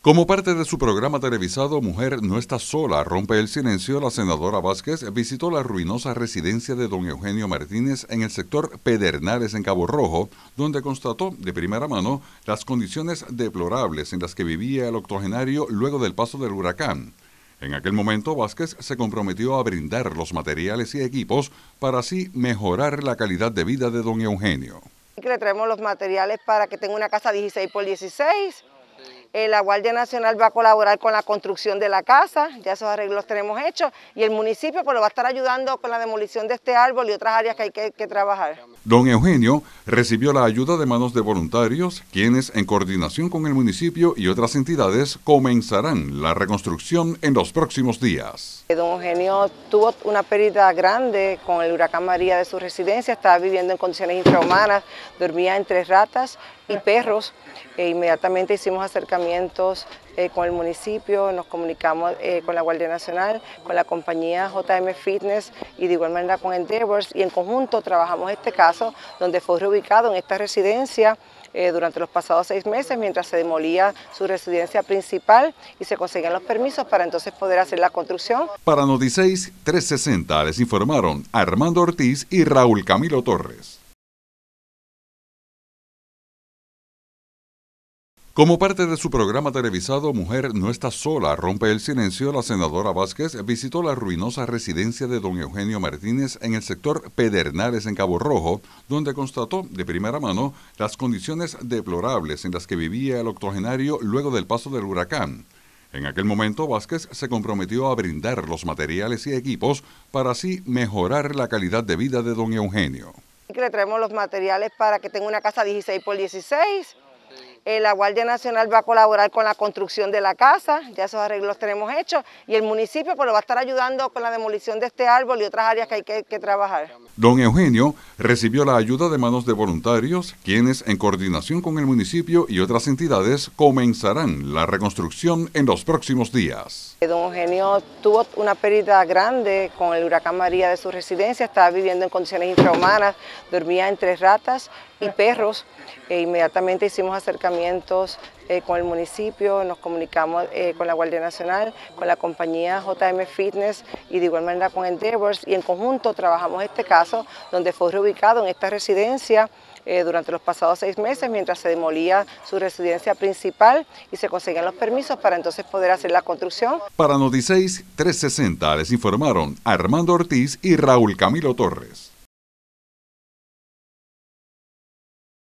Como parte de su programa televisado Mujer no está sola, rompe el silencio, la senadora Vázquez visitó la ruinosa residencia de don Eugenio Martínez en el sector Pedernales en Cabo Rojo, donde constató de primera mano las condiciones deplorables en las que vivía el octogenario luego del paso del huracán. En aquel momento Vázquez se comprometió a brindar los materiales y equipos para así mejorar la calidad de vida de don Eugenio. Le traemos los materiales para que tenga una casa 16 por 16 eh, la Guardia Nacional va a colaborar con la construcción de la casa, ya esos arreglos tenemos hechos, y el municipio pues, lo va a estar ayudando con la demolición de este árbol y otras áreas que hay que, que trabajar. Don Eugenio recibió la ayuda de manos de voluntarios, quienes en coordinación con el municipio y otras entidades comenzarán la reconstrucción en los próximos días. Eh, don Eugenio tuvo una pérdida grande con el huracán María de su residencia, estaba viviendo en condiciones infrahumanas, dormía entre ratas y perros e inmediatamente hicimos acercamiento eh, con el municipio, nos comunicamos eh, con la Guardia Nacional, con la compañía JM Fitness y de igual manera con Endeavors y en conjunto trabajamos este caso donde fue reubicado en esta residencia eh, durante los pasados seis meses mientras se demolía su residencia principal y se conseguían los permisos para entonces poder hacer la construcción. Para Noticias 360 les informaron Armando Ortiz y Raúl Camilo Torres. Como parte de su programa televisado Mujer no está sola, rompe el silencio, la senadora Vázquez visitó la ruinosa residencia de don Eugenio Martínez en el sector Pedernales en Cabo Rojo, donde constató de primera mano las condiciones deplorables en las que vivía el octogenario luego del paso del huracán. En aquel momento Vázquez se comprometió a brindar los materiales y equipos para así mejorar la calidad de vida de don Eugenio. Le traemos los materiales para que tenga una casa 16 por 16 eh, la Guardia Nacional va a colaborar con la construcción de la casa, ya esos arreglos tenemos hechos, y el municipio pues, lo va a estar ayudando con la demolición de este árbol y otras áreas que hay que, trabajar. Don Eugenio recibió la ayuda de manos de voluntarios, quienes en coordinación con el municipio y otras entidades comenzarán la reconstrucción en los próximos días. Eh, don Eugenio tuvo una pérdida grande con el huracán María de su residencia, estaba viviendo en condiciones infrahumanas, dormía entre ratas y perros, e inmediatamente hicimos acercamiento eh, con el municipio, nos comunicamos eh, con la Guardia Nacional, con la compañía JM Fitness y de igual manera con Endeavors y en conjunto trabajamos este caso donde fue reubicado en esta residencia eh, durante los pasados seis meses mientras se demolía su residencia principal y se conseguían los permisos para entonces poder hacer la construcción. Para Noticias 360 les informaron Armando Ortiz y Raúl Camilo Torres.